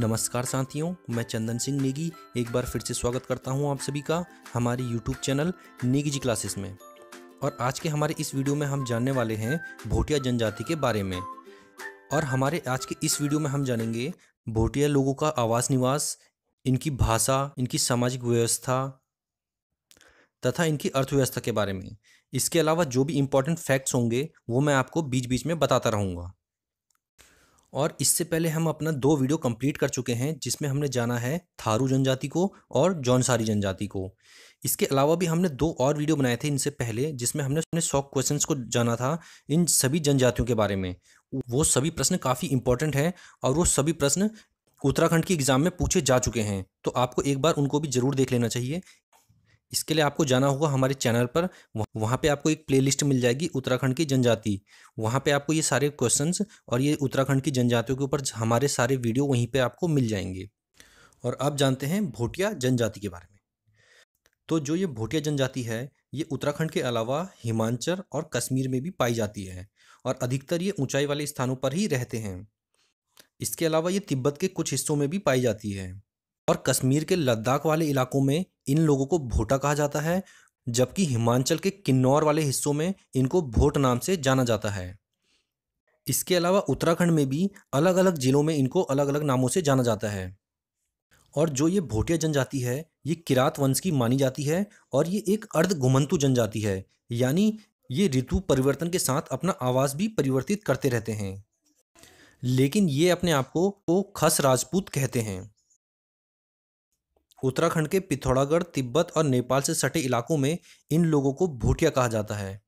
नमस्कार साथियों मैं चंदन सिंह नेगी एक बार फिर से स्वागत करता हूं आप सभी का हमारे YouTube channel Negi ji classes में और आज के हमारे इस वीडियो में हम जानने वाले हैं भोटिया जनजाति के बारे में और हमारे आज के इस वीडियो में हम जानेंगे भोटिया लोगों का आवास निवास इनकी भाषा इनकी सामाजिक व्यवस्था तथा इनकी अर्थव्यवस्था के बारे में इसके अलावा जो भी इम्पोर्टेंट फैक्ट्स होंगे वो मैं आपको बीच बीच में बताता रहूँगा और इससे पहले हम अपना दो वीडियो कंप्लीट कर चुके हैं जिसमें हमने जाना है थारू जनजाति को और जौनसारी जनजाति को इसके अलावा भी हमने दो और वीडियो बनाए थे इनसे पहले जिसमें हमने अपने सौ क्वेश्चन को जाना था इन सभी जनजातियों के बारे में वो सभी प्रश्न काफ़ी इंपॉर्टेंट हैं और वो सभी प्रश्न उत्तराखंड के एग्ज़ाम में पूछे जा चुके हैं तो आपको एक बार उनको भी ज़रूर देख लेना चाहिए इसके लिए आपको जाना होगा हमारे चैनल पर वहाँ पे आपको एक प्लेलिस्ट मिल जाएगी उत्तराखंड की जनजाति वहाँ पे आपको ये सारे क्वेश्चंस और ये उत्तराखंड की जनजातियों के ऊपर हमारे सारे वीडियो वहीं पे आपको मिल जाएंगे और अब जानते हैं भोटिया जनजाति के बारे में तो जो ये भोटिया जनजाति है ये उत्तराखंड के अलावा हिमाचल और कश्मीर में भी पाई जाती है और अधिकतर ये ऊँचाई वाले स्थानों पर ही रहते हैं इसके अलावा ये तिब्बत के कुछ हिस्सों में भी पाई जाती है और कश्मीर के लद्दाख वाले इलाकों में इन लोगों को भोटा कहा जाता है जबकि हिमाचल के किन्नौर वाले हिस्सों में इनको भोट नाम से जाना जाता है इसके अलावा उत्तराखंड में भी अलग अलग ज़िलों में इनको अलग अलग नामों से जाना जाता है और जो ये भोटिया जनजाति है ये किरात वंश की मानी जाती है और ये एक अर्ध घुमंतु जनजाति है यानी ये ऋतु परिवर्तन के साथ अपना आवाज़ भी परिवर्तित करते रहते हैं लेकिन ये अपने आप को तो खस राजपूत कहते हैं उत्तराखंड के पिथौरागढ़ तिब्बत और नेपाल से सटे इलाकों में इन लोगों को भूटिया कहा जाता है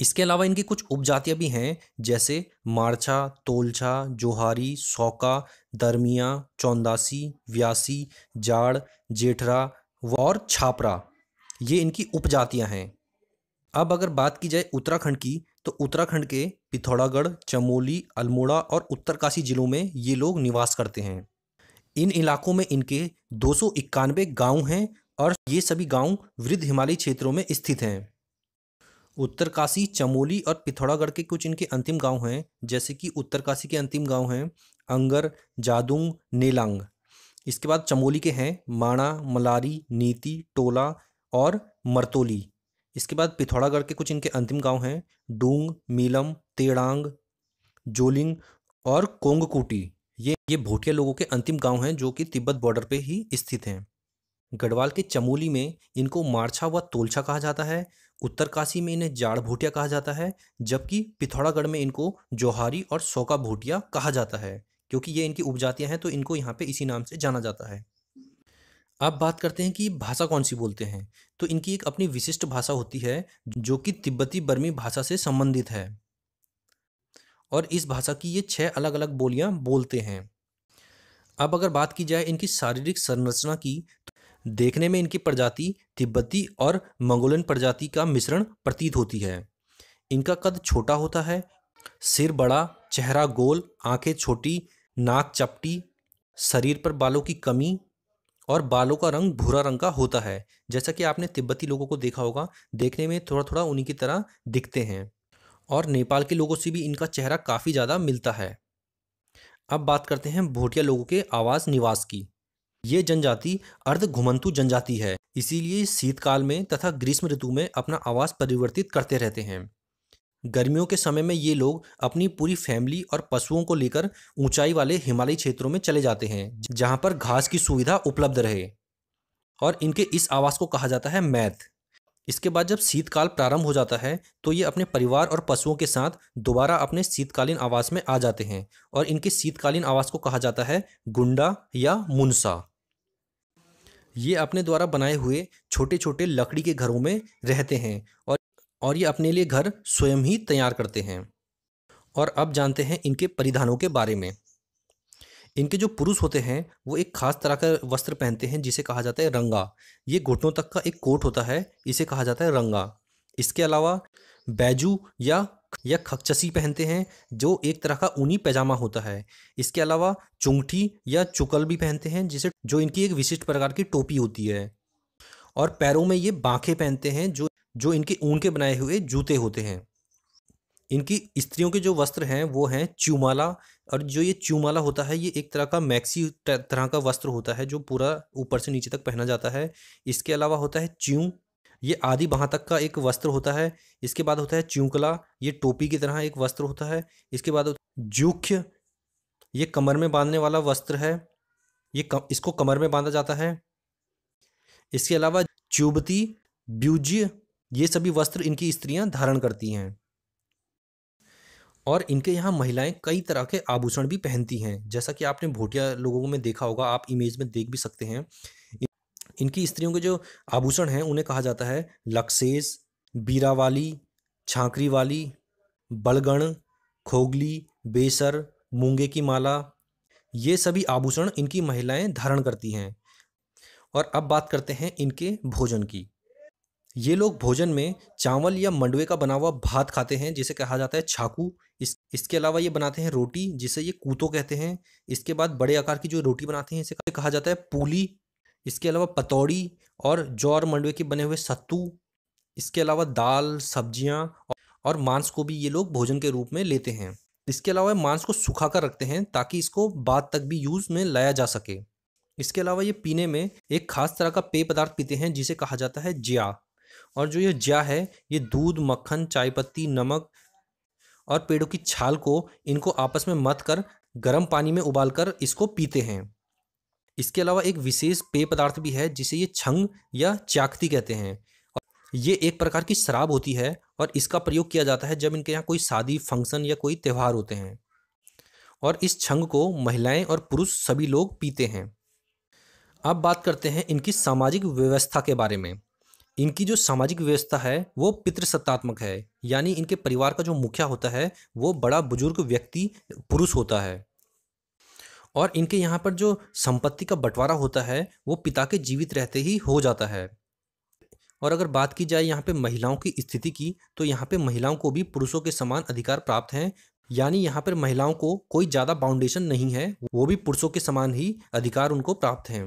इसके अलावा इनकी कुछ उपजातियाँ भी हैं जैसे मारछा तोलछा जोहारी सौका दरमिया चौंदासी व्यासी जाड़ जेठरा और छापरा ये इनकी उपजातियाँ हैं अब अगर बात की जाए उत्तराखंड की तो उत्तराखंड के पिथौरागढ़ चमोली अल्मोड़ा और उत्तरकाशी जिलों में ये लोग निवास करते हैं इन इलाकों में इनके दो सौ इक्यानवे गाँव हैं और ये सभी गांव वृद्ध हिमालयी क्षेत्रों में स्थित हैं उत्तरकाशी चमोली और पिथौरागढ़ के कुछ इनके अंतिम गांव हैं जैसे कि उत्तरकाशी के अंतिम गांव हैं अंगर जादुंग नेलांग इसके बाद चमोली के हैं माणा मलारी नीति टोला और मरतोली इसके बाद पिथौरागढ़ के कुछ इनके अंतिम गांव हैं डूंग मीलम तेड़ांग जोलिंग और कोंगकूटी ये ये भोटिया लोगों के अंतिम गांव हैं जो कि तिब्बत बॉर्डर पे ही स्थित हैं गढ़वाल के चमोली में इनको मारछा व तोलछा कहा जाता है उत्तरकाशी में इन्हें जाड़ भोटिया कहा जाता है जबकि पिथौरागढ़ में इनको जोहारी और सौका भोटिया कहा जाता है क्योंकि ये इनकी उपजातियाँ हैं तो इनको यहाँ पे इसी नाम से जाना जाता है अब बात करते हैं कि भाषा कौन सी बोलते हैं तो इनकी एक अपनी विशिष्ट भाषा होती है जो कि तिब्बती बर्मी भाषा से संबंधित है और इस भाषा की ये छः अलग अलग बोलियाँ बोलते हैं अब अगर बात की जाए इनकी शारीरिक संरचना की तो देखने में इनकी प्रजाति तिब्बती और मंगोलियन प्रजाति का मिश्रण प्रतीत होती है इनका कद छोटा होता है सिर बड़ा चेहरा गोल आंखें छोटी नाक चपटी शरीर पर बालों की कमी और बालों का रंग भूरा रंग का होता है जैसा कि आपने तिब्बती लोगों को देखा होगा देखने में थोड़ा थोड़ा उन्हीं की तरह दिखते हैं और नेपाल के लोगों से भी इनका चेहरा काफ़ी ज़्यादा मिलता है अब बात करते हैं भोटिया लोगों के आवास निवास की ये जनजाति अर्ध घुमंतु जनजाति है इसीलिए शीतकाल में तथा ग्रीष्म ऋतु में अपना आवास परिवर्तित करते रहते हैं गर्मियों के समय में ये लोग अपनी पूरी फैमिली और पशुओं को लेकर ऊंचाई वाले हिमालयी क्षेत्रों में चले जाते हैं जहां पर घास की सुविधा उपलब्ध रहे और इनके इस आवास को कहा जाता है मैथ इसके बाद जब शीतकाल प्रारंभ हो जाता है तो ये अपने परिवार और पशुओं के साथ दोबारा अपने शीतकालीन आवास में आ जाते हैं और इनके शीतकालीन आवास को कहा जाता है गुंडा या मुनसा ये अपने द्वारा बनाए हुए छोटे छोटे लकड़ी के घरों में रहते हैं और और ये अपने लिए घर स्वयं ही तैयार करते हैं और अब जानते हैं इनके परिधानों के बारे में इनके जो पुरुष होते हैं वो एक खास तरह का वस्त्र पहनते हैं जिसे कहा जाता है रंगा ये घुटनों तक का एक कोट होता है इसे कहा जाता है रंगा इसके अलावा बैजू या या खक्चसी पहनते हैं जो एक तरह का ऊनी पैजामा होता है इसके अलावा चुंगठी या चुकल भी पहनते हैं जिसे जो इनकी एक विशिष्ट प्रकार की टोपी होती है और पैरों में ये बांखे पहनते हैं जो जो इनके ऊन के बनाए हुए जूते होते हैं इनकी स्त्रियों के जो वस्त्र हैं वो हैं च्यूमाला और जो ये चूमाला होता है ये एक तरह का मैक्सी तरह का वस्त्र होता है जो पूरा ऊपर से नीचे तक पहना जाता है इसके अलावा होता है च्यू ये आधी बहाँ तक का एक वस्त्र होता है इसके बाद होता है च्यूकला ये टोपी की तरह एक वस्त्र होता है इसके बाद जूख्य ये कमर में बांधने वाला वस्त्र है ये कम, इसको कमर में बांधा जाता है इसके अलावा चुबती ब्यूज ये सभी वस्त्र इनकी स्त्रियां धारण करती हैं और इनके यहाँ महिलाएं कई तरह के आभूषण भी पहनती हैं जैसा कि आपने भोटिया लोगों में देखा होगा आप इमेज में देख भी सकते हैं इनकी स्त्रियों के जो आभूषण हैं उन्हें कहा जाता है लक्सेस बीरावाली छाकरी वाली बलगण खोगली बेसर मूंगे की माला ये सभी आभूषण इनकी महिलाएं धारण करती हैं और अब बात करते हैं इनके भोजन की ये लोग भोजन में चावल या मंडवे का बना हुआ भात खाते हैं जिसे कहा जाता है छाकू इस इसके अलावा ये बनाते हैं रोटी जिसे ये कूतो कहते हैं इसके बाद बड़े आकार की जो रोटी बनाते हैं इसे कहा जाता है पूली इसके अलावा पतौड़ी और जौर मंडवे के बने हुए सत्तू इसके अलावा दाल सब्जियाँ और मांस को भी ये लोग भोजन के रूप में लेते हैं इसके अलावा मांस को सुखा कर रखते हैं ताकि इसको बाद तक भी यूज़ में लाया जा सके इसके अलावा ये पीने में एक खास तरह का पेय पदार्थ पीते हैं जिसे कहा जाता है जिया और जो ये ज्या है ये दूध मक्खन चाय पत्ती नमक और पेड़ों की छाल को इनको आपस में मत कर गर्म पानी में उबाल कर इसको पीते हैं इसके अलावा एक विशेष पेय पदार्थ भी है जिसे ये छंग या चाकती कहते हैं ये एक प्रकार की शराब होती है और इसका प्रयोग किया जाता है जब इनके यहाँ कोई शादी फंक्शन या कोई त्यौहार होते हैं और इस छंग को महिलाएं और पुरुष सभी लोग पीते हैं अब बात करते हैं इनकी सामाजिक व्यवस्था के बारे में इनकी जो सामाजिक व्यवस्था है वो पितृसत्तात्मक है यानी इनके परिवार का जो मुखिया होता है वो बड़ा बुजुर्ग व्यक्ति पुरुष होता है और इनके यहाँ पर जो संपत्ति का बंटवारा होता है वो पिता के जीवित रहते ही हो जाता है और अगर बात की जाए यहाँ पे महिलाओं की स्थिति की तो यहाँ पे महिलाओं को भी पुरुषों के समान अधिकार प्राप्त हैं यानी यहाँ पर महिलाओं को कोई ज़्यादा बाउंडेशन नहीं है वो भी पुरुषों के समान ही अधिकार उनको प्राप्त हैं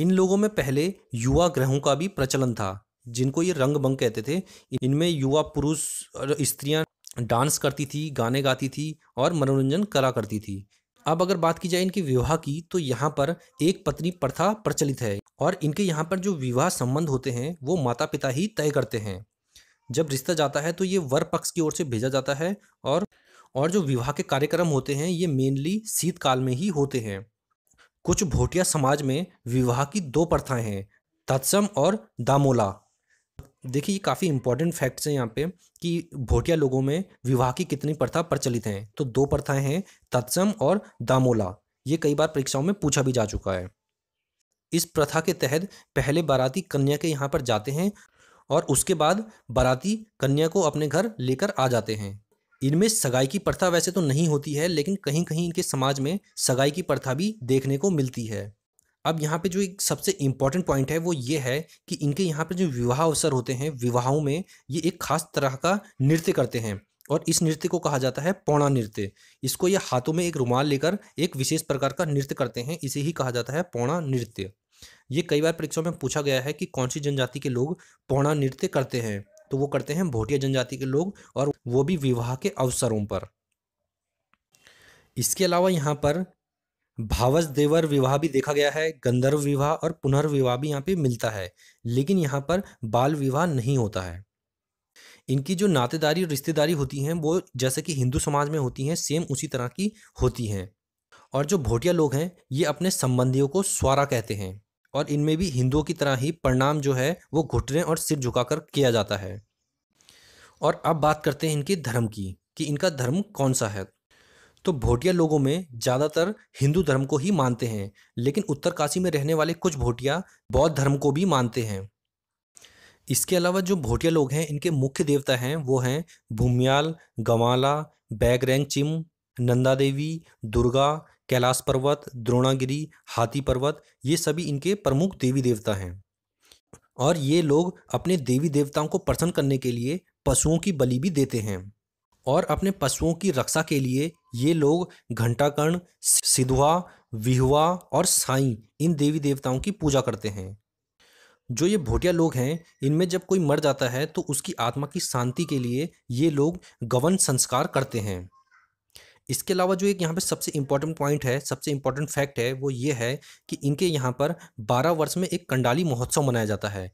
इन लोगों में पहले युवा ग्रहों का भी प्रचलन था जिनको ये रंग बंग कहते थे इनमें युवा पुरुष और स्त्रियाँ डांस करती थी गाने गाती थी और मनोरंजन करा करती थी अब अगर बात की जाए इनके विवाह की तो यहाँ पर एक पत्नी प्रथा प्रचलित है और इनके यहाँ पर जो विवाह संबंध होते हैं वो माता पिता ही तय करते हैं जब रिश्ता जाता है तो ये वर पक्ष की ओर से भेजा जाता है और और जो विवाह के कार्यक्रम होते हैं ये मेनली शीतकाल में ही होते हैं कुछ भोटिया समाज में विवाह की दो प्रथाएं हैं तत्सम और दामोला देखिए ये काफ़ी इंपॉर्टेंट फैक्ट्स हैं यहाँ पे कि भोटिया लोगों में विवाह की कितनी प्रथा प्रचलित हैं तो दो प्रथाएं हैं तत्सम और दामोला ये कई बार परीक्षाओं में पूछा भी जा चुका है इस प्रथा के तहत पहले बाराती कन्या के यहाँ पर जाते हैं और उसके बाद बाराती कन्या को अपने घर लेकर आ जाते हैं इनमें सगाई की प्रथा वैसे तो नहीं होती है लेकिन कहीं कहीं इनके समाज में सगाई की प्रथा भी देखने को मिलती है अब यहाँ पे जो एक सबसे इम्पॉर्टेंट पॉइंट है वो ये है कि इनके यहाँ पे जो विवाह अवसर होते हैं विवाहों में ये एक खास तरह का नृत्य करते हैं और इस नृत्य को कहा जाता है पौणा नृत्य इसको ये हाथों में एक रुमाल लेकर एक विशेष प्रकार का नृत्य करते हैं इसे ही कहा जाता है पौणा नृत्य ये कई बार परीक्षाओं में पूछा गया है कि कौन सी जनजाति के लोग पौणा नृत्य करते हैं तो वो करते हैं भोटिया जनजाति के लोग और वो भी विवाह के अवसरों पर इसके अलावा यहाँ पर भावस देवर विवाह भी देखा गया है गंधर्व विवाह और पुनर्विवाह भी यहाँ पे मिलता है लेकिन यहाँ पर बाल विवाह नहीं होता है इनकी जो नातेदारी और रिश्तेदारी होती हैं वो जैसे कि हिंदू समाज में होती हैं सेम उसी तरह की होती हैं और जो भोटिया लोग हैं ये अपने संबंधियों को स्वारा कहते हैं और इनमें भी हिंदुओं की तरह ही प्रणाम जो है वो घुटने और सिर झुकाकर किया जाता है और अब बात करते हैं इनके धर्म की कि इनका धर्म कौन सा है तो भोटिया लोगों में ज़्यादातर हिंदू धर्म को ही मानते हैं लेकिन उत्तरकाशी में रहने वाले कुछ भोटिया बौद्ध धर्म को भी मानते हैं इसके अलावा जो भोटिया लोग हैं इनके मुख्य देवता हैं वो हैं भूमियाल गंवाला बैगरैंग चिम नंदा देवी दुर्गा कैलाश पर्वत द्रोणागिरी हाथी पर्वत ये सभी इनके प्रमुख देवी देवता हैं और ये लोग अपने देवी देवताओं को प्रसन्न करने के लिए पशुओं की बलि भी देते हैं और अपने पशुओं की रक्षा के लिए ये लोग घंटाकर्ण सिधुआ विहुआ और साई इन देवी देवताओं की पूजा करते हैं जो ये भोटिया लोग हैं इनमें जब कोई मर जाता है तो उसकी आत्मा की शांति के लिए ये लोग गवन संस्कार करते हैं इसके अलावा जो एक यहाँ पे सबसे इम्पॉर्टेंट पॉइंट है सबसे इम्पॉर्टेंट फैक्ट है वो ये है कि इनके यहाँ पर बारह वर्ष में एक कंडाली महोत्सव मनाया जाता है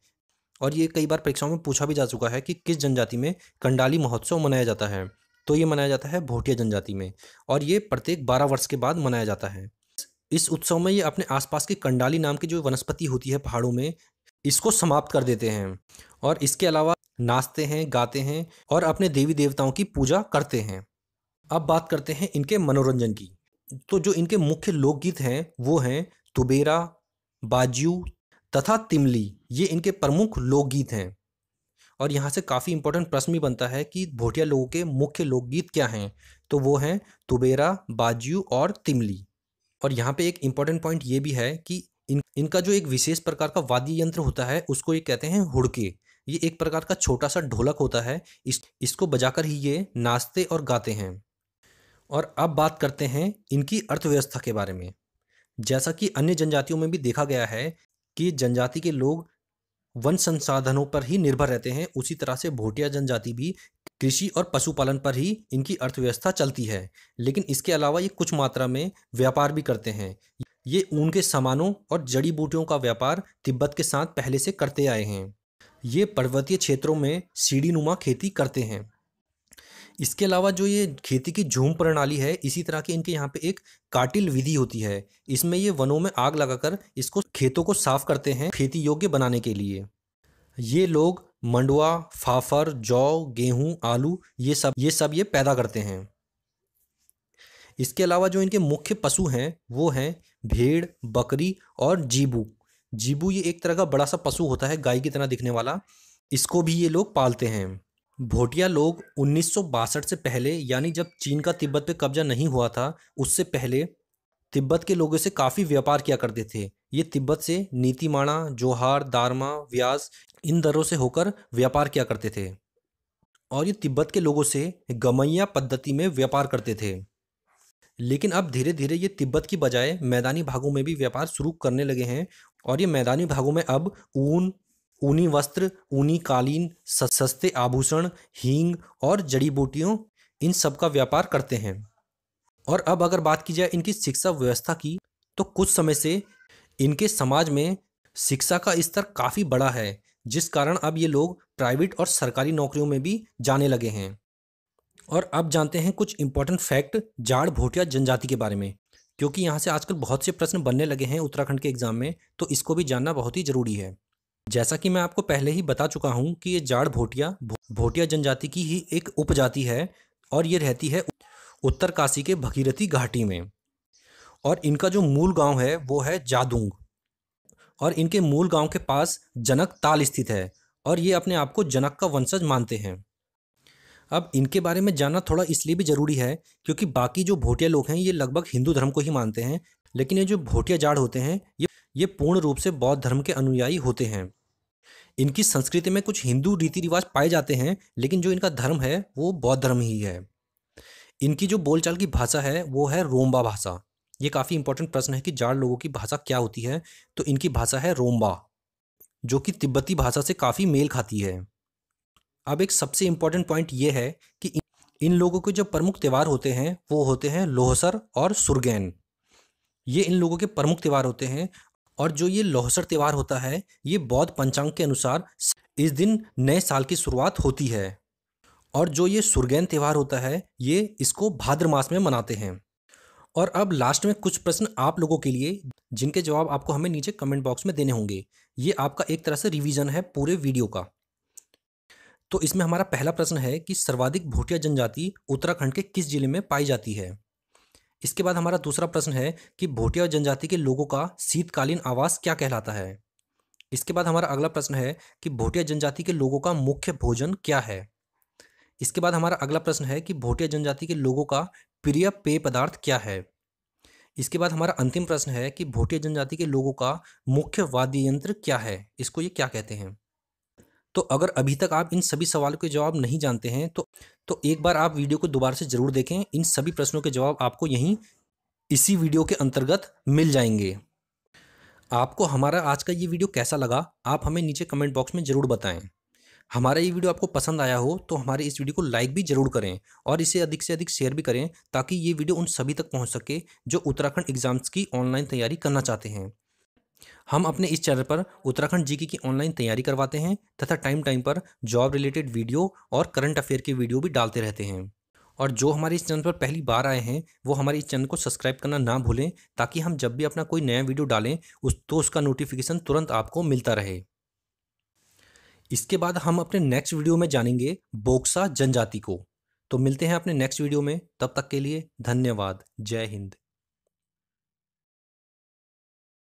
और ये कई बार परीक्षाओं में पूछा भी जा चुका है कि किस जनजाति में कंडाली महोत्सव मनाया जाता है तो ये मनाया जाता है भोटिया जनजाति में और ये प्रत्येक बारह वर्ष के बाद मनाया जाता है इस उत्सव में ये अपने आसपास के कंडाली नाम की जो वनस्पति होती है पहाड़ों में इसको समाप्त कर देते हैं और इसके अलावा नाचते हैं गाते हैं और अपने देवी देवताओं की पूजा करते हैं अब बात करते हैं इनके मनोरंजन की तो जो इनके मुख्य लोकगीत हैं वो हैं तुबेरा बाजू तथा तिमली ये इनके प्रमुख लोकगीत हैं और यहाँ से काफ़ी इंपॉर्टेंट प्रश्न भी बनता है कि भोटिया लोगों के मुख्य लोकगीत क्या हैं तो वो हैं तुबेरा बाजू और तिमली और यहाँ पे एक इम्पॉर्टेंट पॉइंट ये भी है कि इन इनका जो एक विशेष प्रकार का वाद्य यंत्र होता है उसको ये कहते हैं हुड़के ये एक प्रकार का छोटा सा ढोलक होता है इस इसको बजाकर ही ये नाचते और गाते हैं और अब बात करते हैं इनकी अर्थव्यवस्था के बारे में जैसा कि अन्य जनजातियों में भी देखा गया है कि जनजाति के लोग वन संसाधनों पर ही निर्भर रहते हैं उसी तरह से भोटिया जनजाति भी कृषि और पशुपालन पर ही इनकी अर्थव्यवस्था चलती है लेकिन इसके अलावा ये कुछ मात्रा में व्यापार भी करते हैं ये ऊन के सामानों और जड़ी बूटियों का व्यापार तिब्बत के साथ पहले से करते आए हैं ये पर्वतीय क्षेत्रों में नुमा खेती करते हैं इसके अलावा जो ये खेती की झूम प्रणाली है इसी तरह की इनके यहाँ पे एक काटिल विधि होती है इसमें ये वनों में आग लगाकर इसको खेतों को साफ करते हैं खेती योग्य बनाने के लिए ये लोग मंडुआ फाफर जौ गेहूँ आलू ये सब ये सब ये पैदा करते हैं इसके अलावा जो इनके मुख्य पशु हैं वो हैं भेड़ बकरी और जीबू जीबू ये एक तरह का बड़ा सा पशु होता है गाय की तरह दिखने वाला इसको भी ये लोग पालते हैं भोटिया लोग उन्नीस से पहले यानी जब चीन का तिब्बत पर कब्जा नहीं हुआ था उससे पहले तिब्बत के लोगों से काफ़ी व्यापार किया करते थे ये तिब्बत से नीतिमाणा जोहार दारमा व्यास इन दरों से होकर व्यापार किया करते थे और ये तिब्बत के लोगों से गमैया पद्धति में व्यापार करते थे लेकिन अब धीरे धीरे ये तिब्बत की बजाय मैदानी भागों में भी व्यापार शुरू करने लगे हैं और ये मैदानी भागों में अब ऊन ऊनी वस्त्र ऊनी कालीन सस्ते आभूषण हींग और जड़ी बूटियों इन सब का व्यापार करते हैं और अब अगर बात की जाए इनकी शिक्षा व्यवस्था की तो कुछ समय से इनके समाज में शिक्षा का स्तर काफ़ी बड़ा है जिस कारण अब ये लोग प्राइवेट और सरकारी नौकरियों में भी जाने लगे हैं और अब जानते हैं कुछ इंपॉर्टेंट फैक्ट जाड़ भोटिया जनजाति के बारे में क्योंकि यहाँ से आजकल बहुत से प्रश्न बनने लगे हैं उत्तराखंड के एग्जाम में तो इसको भी जानना बहुत ही ज़रूरी है जैसा कि मैं आपको पहले ही बता चुका हूँ कि ये जाड़ भोटिया भोटिया जनजाति की ही एक उपजाति है और ये रहती है उत्तर काशी के भगीरथी घाटी में और इनका जो मूल गांव है वो है जादूंग और इनके मूल गांव के पास जनक ताल स्थित है और ये अपने आप को जनक का वंशज मानते हैं अब इनके बारे में जानना थोड़ा इसलिए भी ज़रूरी है क्योंकि बाकी जो भोटिया लोग हैं ये लगभग हिंदू धर्म को ही मानते हैं लेकिन ये जो भोटिया जाड़ होते हैं ये ये पूर्ण रूप से बौद्ध धर्म के अनुयायी होते हैं इनकी संस्कृति में कुछ हिंदू रीति रिवाज पाए जाते हैं लेकिन जो इनका धर्म है वो बौद्ध धर्म ही है इनकी जो बोलचाल की भाषा है वो है रोमबा भाषा ये काफ़ी इंपॉर्टेंट प्रश्न है कि जाड़ लोगों की भाषा क्या होती है तो इनकी भाषा है रोमबा जो कि तिब्बती भाषा से काफ़ी मेल खाती है अब एक सबसे इम्पॉर्टेंट पॉइंट ये है कि इन लोगों के जो प्रमुख त्यौहार होते हैं वो होते हैं लोहसर और सुरगैन ये इन लोगों के प्रमुख त्यौहार होते हैं और जो ये लोहसर त्यौहार होता है ये बौद्ध पंचांग के अनुसार इस दिन नए साल की शुरुआत होती है और जो ये सुरगैन त्यौहार होता है ये इसको भाद्र मास में मनाते हैं और अब लास्ट में कुछ प्रश्न आप लोगों के लिए जिनके जवाब आपको हमें नीचे कमेंट बॉक्स में देने होंगे ये आपका एक तरह से रिवीजन है पूरे वीडियो का तो इसमें हमारा पहला प्रश्न है कि सर्वाधिक भूटिया जनजाति उत्तराखंड के किस जिले में पाई जाती है इसके बाद हमारा दूसरा प्रश्न है कि भोटिया जनजाति के लोगों का शीतकालीन आवास क्या कहलाता है इसके बाद हमारा अगला प्रश्न है कि भोटिया जनजाति के लोगों का मुख्य भोजन क्या है इसके बाद हमारा अगला प्रश्न है कि भोटिया जनजाति के लोगों का प्रिय पेय पदार्थ क्या है इसके बाद हमारा अंतिम प्रश्न है कि भोटिया जनजाति के लोगों का मुख्य वाद्य यंत्र क्या है इसको ये क्या कहते हैं तो अगर अभी तक आप इन सभी सवालों के जवाब नहीं जानते हैं तो तो एक बार आप वीडियो को दोबारा से ज़रूर देखें इन सभी प्रश्नों के जवाब आपको यहीं इसी वीडियो के अंतर्गत मिल जाएंगे आपको हमारा आज का ये वीडियो कैसा लगा आप हमें नीचे कमेंट बॉक्स में ज़रूर बताएं हमारा ये वीडियो आपको पसंद आया हो तो हमारे इस वीडियो को लाइक भी जरूर करें और इसे अधिक से अधिक शेयर भी करें ताकि ये वीडियो उन सभी तक पहुँच सके जो उत्तराखंड एग्जाम्स की ऑनलाइन तैयारी करना चाहते हैं हम अपने इस चैनल पर उत्तराखंड जीके की ऑनलाइन तैयारी करवाते हैं तथा टाइम टाइम पर जॉब रिलेटेड वीडियो और करंट अफेयर के वीडियो भी डालते रहते हैं और जो हमारे इस चैनल पर पहली बार आए हैं वो हमारे इस चैनल को सब्सक्राइब करना ना भूलें ताकि हम जब भी अपना कोई नया वीडियो डालें उस तो उसका नोटिफिकेशन तुरंत आपको मिलता रहे इसके बाद हम अपने नेक्स्ट वीडियो में जानेंगे बोक्सा जनजाति को तो मिलते हैं अपने नेक्स्ट वीडियो में तब तक के लिए धन्यवाद जय हिंद